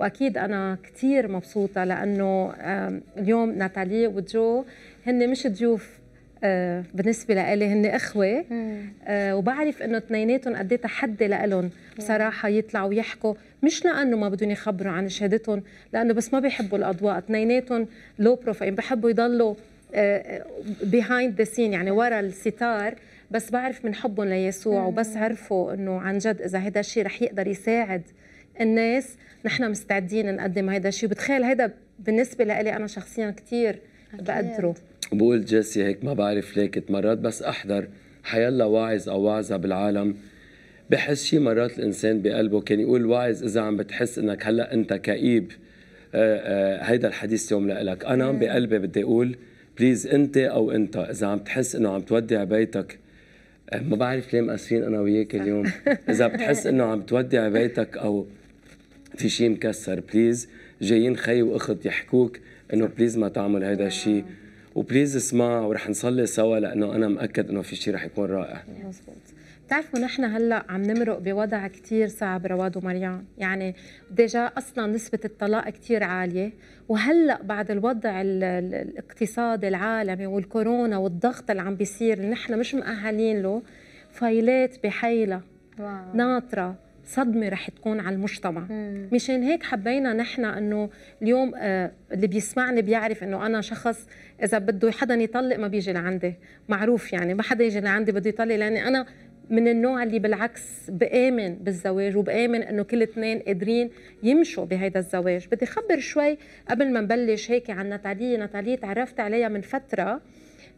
واكيد انا كثير مبسوطه لانه اليوم ناتالي وجو هن مش ضيوف آه، بالنسبة لإلي هن إخوة آه، وبعرف إنه اثنيناتهم قد إيه تحدي لإلهم بصراحة يطلعوا ويحكوا مش لأنه ما بدهم يخبروا عن شهادتهم لأنه بس ما بيحبوا الأضواء اثنيناتهم لو بروفايل بحبوا يضلوا بيهايند ذا سين يعني ورا الستار بس بعرف من حبهم ليسوع وبس عرفوا إنه عن جد إذا هذا الشيء رح يقدر يساعد الناس نحن مستعدين نقدم هيدا الشيء وبتخيل هيدا بالنسبه لإلي انا شخصيا كثير بقدره بقول جيسي هيك ما بعرف ليك مرات بس احضر حيلا واعظ او واعظه بالعالم بحس شي مرات الانسان بقلبه كان يقول واعظ اذا عم بتحس انك هلا انت كئيب آه، آه، هيدا الحديث اليوم لك انا بقلبي بدي اقول بليز انت او انت اذا عم تحس انه عم تودع بيتك آه، ما بعرف ليه مقصرين انا وياك اليوم اذا بتحس انه عم تودع بيتك او في شيء مكسر بليز جايين خي واخت يحكوك انه بليز ما تعمل هيدا الشيء وبليز اسمع ورح نصلي سوا لانه انا مأكد انه في شيء رح يكون رائع مزبوط بتعرفوا نحن هلا عم نمرق بوضع كثير صعب رواد ومريان، يعني ديجا اصلا نسبة الطلاق كثير عالية، وهلا بعد الوضع الاقتصادي العالمي والكورونا والضغط اللي عم بيصير اللي نحن مش مأهلين له، فايلات بحيلة واو. ناطرة صدمه رح تكون على المجتمع مم. مشان هيك حبينا نحن انه اليوم آه اللي بيسمعني بيعرف انه انا شخص اذا بده حدا يطلق ما بيجي لعندي معروف يعني ما حدا يجي لعندي بده يطلق لاني انا من النوع اللي بالعكس بآمن بالزواج وبآمن انه كل اثنين قادرين يمشوا بهذا الزواج، بدي خبر شوي قبل ما نبلش هيك عن ناتاليا، ناتاليا تعرفت عليها من فتره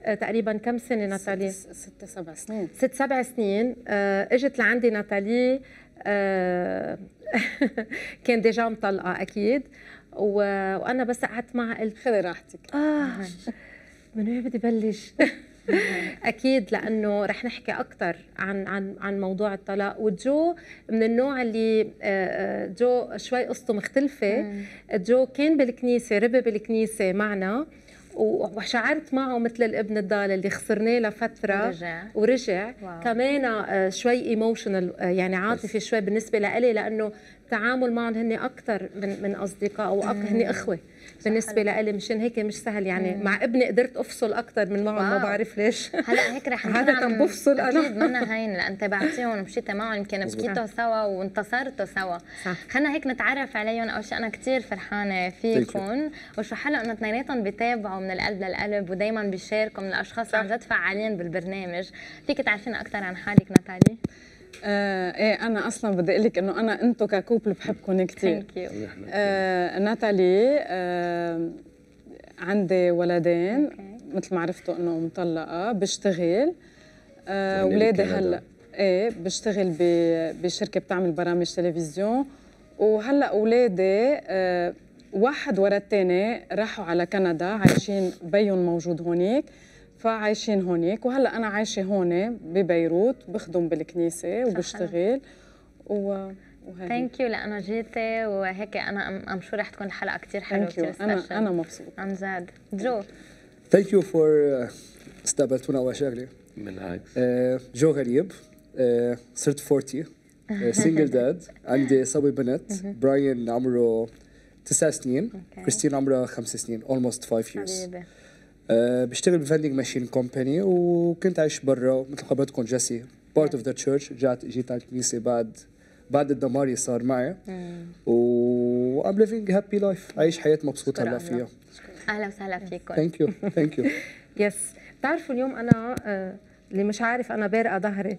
آه، تقريبا كم سنه ناتالي؟ ست, ست سبع سنين ست سبع سنين آه، اجت لعندي ناتالي آه، كان ديجا مطلقه اكيد وانا بس قعدت معها قلت خذي راحتك اه من وين بدي بلش اكيد لانه رح نحكي اكثر عن عن عن موضوع الطلاق وجو من النوع اللي آه، آه، جو شوي قصته مختلفه جو كان بالكنيسه ربي بالكنيسه معنا وشعرت معه مثل الابن الضال اللي خسرناه لفتره ورجع ورجع واو. كمان آه، شوي ايموشنال آه، يعني عاطفي شوي بالنسبه لإلي لانه التعامل معهم هن اكثر من من اصدقاء او هن اخوه بالنسبه لإلي مشان هيك مش سهل يعني مم. مع ابني قدرت افصل اكثر من معهم ما بعرف ليش هلا هيك رح عادة بفصل انا اكيد منا هين لان تبعتيهم ومشيتي معهم يمكن بكيتوا آه. سوا وانتصرتوا سوا خلينا هيك نتعرف عليهم اول شيء انا كثير فرحانه فيكم وشو حلو انه اثنيناتهم بيتابعوا من القلب للقلب ودائما بيشاركوا من الاشخاص اللي عن جد فعالين بالبرنامج فيك تعرفينا اكثر عن حالك نتالي آه ايه انا اصلا بدي اقول لك انه انا انتم ككوبل بحبكم كثير آه ناتالي آه عندي ولدين okay. مثل ما عرفتوا انه مطلقه بشتغل آه يعني ولادي هلا ايه بشتغل بشركه بتعمل برامج تلفزيون وهلا اولادي آه واحد ورا الثاني راحوا على كندا عايشين بيهم موجود هونيك فعايشين هونيك وهلا انا عايشه هون ببيروت بخدم بالكنيسه وبشتغل و ثانك يو لانه جيتي وهيك انا ام شو رح تكون الحلقه كثير حلوه يو انا انا مبسوط عن جد جو ثانك يو فور استقبلتونا اول شغله بالعكس uh, جو غريب uh, صرت 40 سنجل داد عندي صبي بنت براين عمره تسع سنين كريستين عمرها خمس سنين اولموست فايف years حبيبي أه بشتغل بفندنج ماشين كومباني وكنت عايش برا مثل خبرتكم جيسي بارت اوف ذا تشيرش جات جيت على الكنيسه بعد بعد الدمار اللي صار معي و ام ليفينج هابي لايف عايش حياه مبسوط هلا فيها اهلا وسهلا فيكم ثانك يو ثانك يو يس بتعرفوا اليوم انا آه، اللي مش عارف انا بارقه ظهري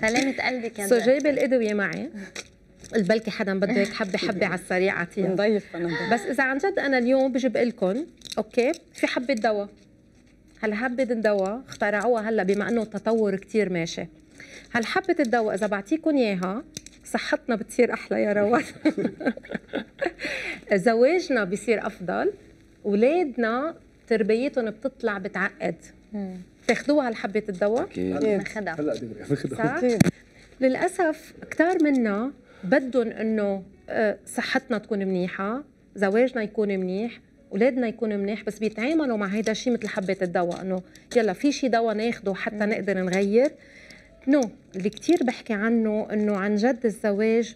سلامه قلبي كمان سو جايبه الادويه معي البلكي حدا بده هيك حبه حبه على السريع اعطيها نضيف بس اذا عن جد انا اليوم بجيب لكم اوكي في حبه دواء هالحبة حبه الدواء اخترعوها هلا بما انه التطور كثير ماشي هل حبه الدواء اذا بعطيكم اياها صحتنا بتصير احلى يا روان زواجنا بصير افضل اولادنا تربيتهم بتطلع بتعقد تاخذوها هالحبه الدواء؟ اكيد هلا دغري للاسف كثار منا بدهم انه آه، صحتنا تكون منيحه زواجنا يكون منيح اولادنا يكونوا منيح بس بيتعاملوا مع هيدا الشيء مثل حبه الدواء انه يلا في شيء دواء ناخده حتى نقدر نغير نو no. اللي كثير بحكي عنه انه عن جد الزواج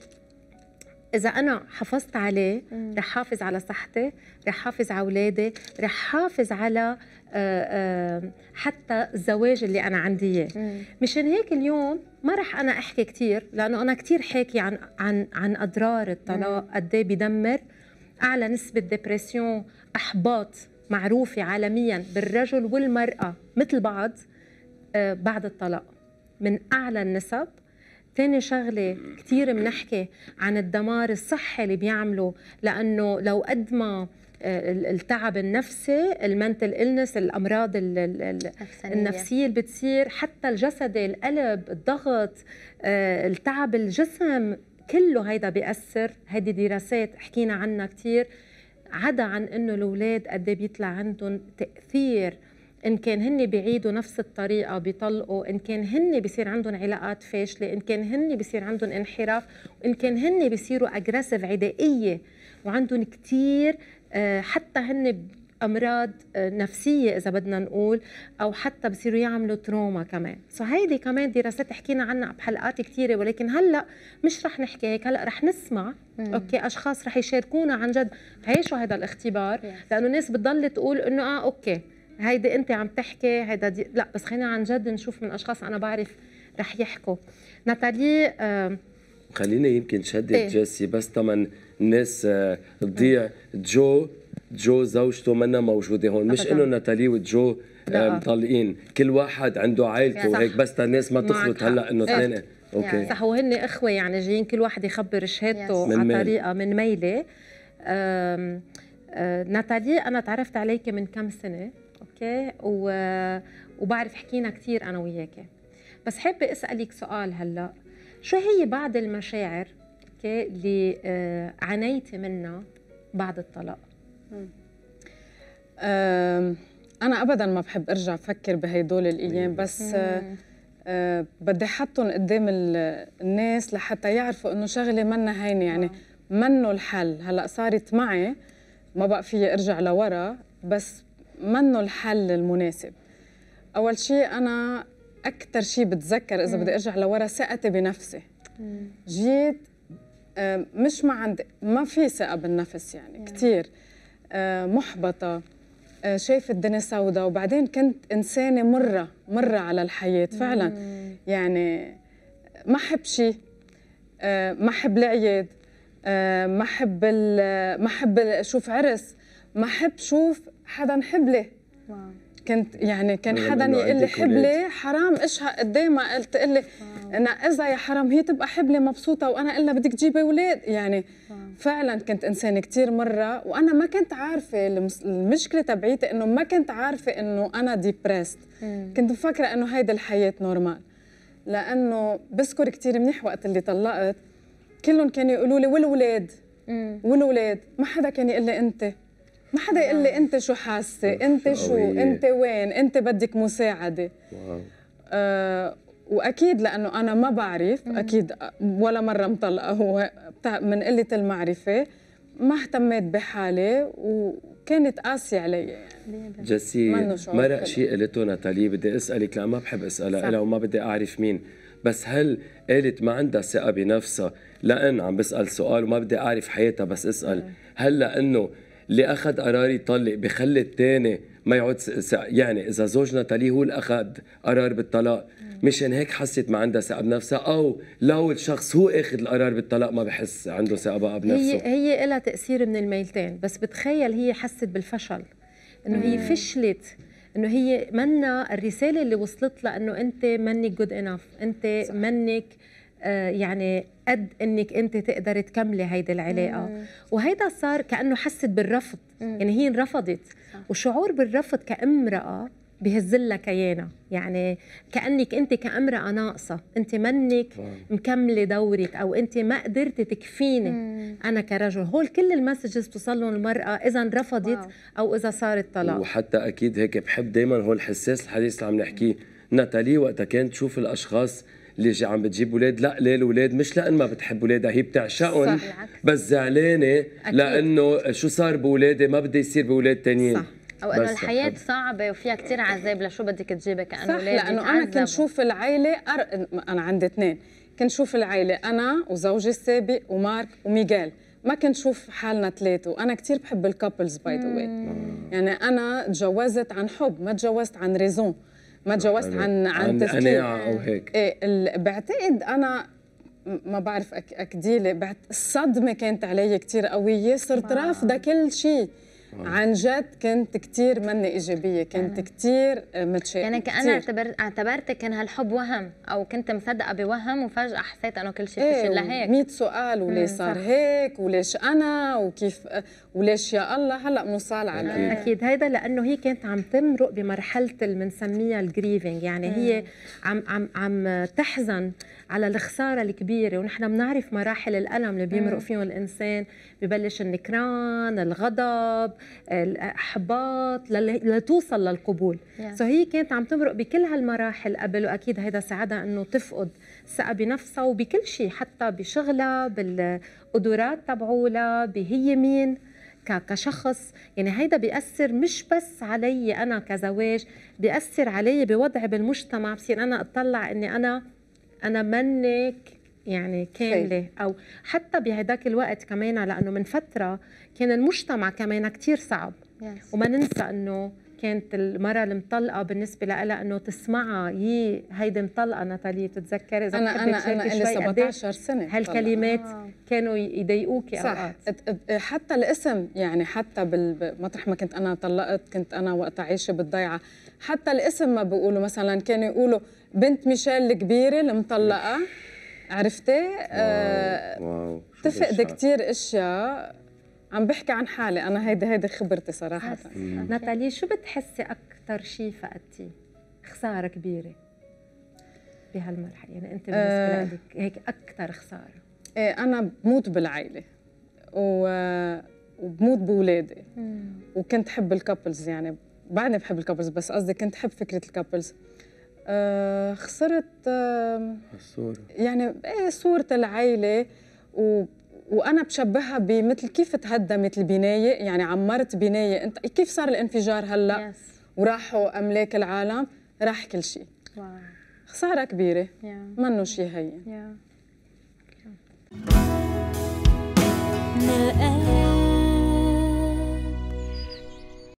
اذا انا حافظت عليه رح حافظ على صحتي رح حافظ على اولادي رح حافظ على آه، حتى الزواج اللي انا عندي اياه مشان هيك اليوم ما رح انا احكي كثير لانه انا كثير حاكي عن عن عن اضرار الطلاق قد ايه بدمر اعلى نسبه ديبرسيون احباط معروفه عالميا بالرجل والمراه مثل بعض آه، بعد الطلاق من اعلى النسب تاني شغله كثير بنحكي عن الدمار الصحي اللي بيعمله لانه لو قد ما آه، التعب النفسي المنتل إلنس الأمراض النفسية اللي بتصير حتى الجسدي القلب الضغط آه، التعب الجسم كله هيدا بيأثر هيدي دراسات حكينا عنها كتير عدا عن انه الاولاد قد إيه بيطلع عندهم تاثير ان كان هن بيعيدوا نفس الطريقه بيطلقوا ان كان هن بيصير عندهم علاقات فاشله ان كان هن بيصير عندهم انحراف ان كان هن بيصيروا اجريسيف عدائيه وعندهم كثير آه، حتى هن امراض آه، نفسيه اذا بدنا نقول او حتى بصيروا يعملوا تروما كمان سو هيدي كمان دراسات حكينا عنها بحلقات كثيره ولكن هلا مش رح نحكي هيك هلا رح نسمع مم. اوكي اشخاص رح يشاركونا عن جد عيشوا هذا الاختبار لانه الناس بتضل تقول انه اه اوكي هيدي انت عم تحكي هيدا دي لا بس خلينا عن جد نشوف من اشخاص انا بعرف رح يحكوا ناتالي آه خلينا يمكن شدد إيه؟ جيسي بس تمن الناس آه تضيع جو جو زوجته منا موجوده هون مش انه ناتالي وجو آه مطلقين كل واحد عنده عائلته وهيك بس الناس ما تخلط هلا انه اثنين إيه؟ اوكي يعني صح وهن اخوه يعني جايين كل واحد يخبر شهادته على طريقه من ميله آه ناتالي انا تعرفت عليك من كم سنه وياك و... وبعرف حكينا كثير انا وياك بس حابه اسالك سؤال هلا شو هي بعض المشاعر اللي آه، عانيتي منها بعد الطلاق انا ابدا ما بحب ارجع افكر بهدول الايام بس آه،, أه بدي احطهم قدام الناس لحتى يعرفوا انه شغله منا هينه يعني آه. منه الحل هلا صارت معي ما بقى فيي ارجع لورا بس منه الحل المناسب اول شيء انا اكثر شيء بتذكر اذا بدي ارجع لورا ثقتي بنفسي مم. جيت مش ما عندي ما في ثقه بالنفس يعني مم. كثير محبطه آه، شايف الدنيا سوداء وبعدين كنت انسانه مره مره على الحياه فعلا مم. يعني ما احب شيء آه، ما احب العياد آه، ما احب ما احب اشوف عرس ما احب شوف حدا حبلي كنت يعني كان حدا يقول لي حبلي حرام اشها قدامها إيه قلت لي اذا يا حرام هي تبقى حبلي مبسوطه وانا الا بدك تجيبي اولاد يعني فعلا كنت انسانه كثير مره وانا ما كنت عارفه المشكله تبعيتي انه ما كنت عارفه انه انا ديبرست كنت مفكره انه هيدي الحياه نورمال لانه بذكر كثير منيح وقت اللي طلقت كلهم كانوا يقولوا لي والولاد والولاد ما حدا كان يقول لي انت ما حدا يقول لي انت شو حاسه انت شو انت وين انت بدك مساعده آه واكيد لانه انا ما بعرف اكيد ولا مره مطلقه هو من قله المعرفه ما اهتميت بحالي وكانت قاسية علي يعني جسيم مرق شيء قالته ناتالي بدي اسالك لأ ما بحب اسالها لها وما بدي اعرف مين بس هل قالت ما عندها ثقه بنفسها لان عم بسال سؤال وما بدي اعرف حياتها بس اسال هل لانه اللي اخذ قرار يطلق بخلي الثاني ما يعود يعني اذا زوج ناتالي هو اللي اخذ قرار بالطلاق مشان هيك حست ما عندها ثقه بنفسها او لو الشخص هو اخذ القرار بالطلاق ما بحس عنده ثقه بقى بنفسه هي هي لها تاثير من الميلتين بس بتخيل هي حست بالفشل انه هي فشلت انه هي منا الرساله اللي وصلت لها انه انت منك جود انف انت صح. منك آه، يعني قد انك انت تقدري تكملي هيدي العلاقه مم. وهيدا صار كانه حست بالرفض مم. يعني هي انرفضت صح. وشعور بالرفض كامراه بهزلها كيانها يعني كانك انت كامراه ناقصه انت منك مكمله دورك او انت ما قدرتي تكفيني مم. انا كرجل هول كل المسجز بتوصل لهم المراه اذا انرفضت او اذا صارت طلاق وحتى اكيد هيك بحب دائما هو الحساس الحديث اللي عم نحكيه ناتالي وقتها كانت تشوف الاشخاص اللي جي عم بتجيب اولاد لا ليه الاولاد مش لان ما بتحب اولادها هي بتعشقهم بس زعلانه لانه شو صار باولادي ما بدي يصير باولاد ثانيين صح او انه الحياه صعبه وفيها كثير عذاب لشو بدك تجيبي كانه صح لانه انا كنت شوف العائله أر... انا عندي اثنين كنت شوف العائله انا وزوجي السابق ومارك وميغيل ما كنت شوف حالنا ثلاثه وانا كثير بحب الكابلز باي ذا واي يعني انا تجوزت عن حب ما تجوزت عن ريزون ما تجاوزت عن عن, عن قناعه او هيك ايه بعتقد انا ما بعرف أك... اكديله بعت الصدمه كانت علي كثير قويه صرت رافضه كل شيء آه. عن جد كنت كثير مني ايجابيه كنت كثير آه، متشائمه يعني كأنا اعتبرت اعتبرتك كان هالحب وهم او كنت مصدقه بوهم وفجاه حسيت انه كل شيء ايه لهيك 100 سؤال وليش صار هيك وليش انا وكيف آه، وليش يا الله هلا بنوصل على اكيد, أكيد. هيدا لانه هي كانت عم تمرق بمرحله اللي بنسميها الجريفنج يعني هي عم عم عم تحزن على الخساره الكبيره ونحن بنعرف مراحل الالم اللي بيمرق فيهم الانسان ببلش النكران الغضب الاحباط لتوصل للقبول سو yeah. so هي كانت عم تمرق بكل هالمراحل قبل واكيد هيدا ساعدها انه تفقد ثقه بنفسها وبكل شيء حتى بشغلها بالقدرات تبعولها بهي مين كشخص يعني هيدا بيأثر مش بس علي أنا كزواج بيأثر علي بوضعي بالمجتمع بصير أنا أطلع أني أنا أنا منك يعني كامله او حتى بهداك الوقت كمان لانه من فتره كان المجتمع كمان كثير صعب yes. وما ننسى انه كانت المرأة المطلقة بالنسبة لها انه تسمعها يي هيدي مطلقة ناتالي تتذكري اذا انا انا انا لي 17 سنة هالكلمات آه. كانوا يضايقوكي اوقات حتى الاسم يعني حتى بالمطرح ما كنت انا طلقت كنت انا وقتها عايشة بالضيعة حتى الاسم ما بيقولوا مثلا كانوا يقولوا بنت ميشيل الكبيرة المطلقة عرفتي؟ آه، تفقد كثير اشياء عم بحكي عن حالي انا هيدي هيدي خبرتي صراحه ناتالي شو بتحسي اكثر شيء فقدتيه؟ خساره كبيره بهالمرحله يعني انت بالنسبه آه، لك هيك اكثر خساره ايه انا بموت بالعائله و وبموت باولادي وكنت حب الكابلز يعني بعدني بحب الكابلز بس قصدي كنت حب فكره الكابلز آه، خسرت آه، الصورة يعني ايه صورة العيلة و وانا بشبهها بمثل كيف تهدمت البنايه يعني عمرت بنايه انت كيف صار الانفجار هلا yes. وراحوا املاك العالم راح كل شيء wow. خساره كبيره yeah. منه شيء هين yeah. yeah.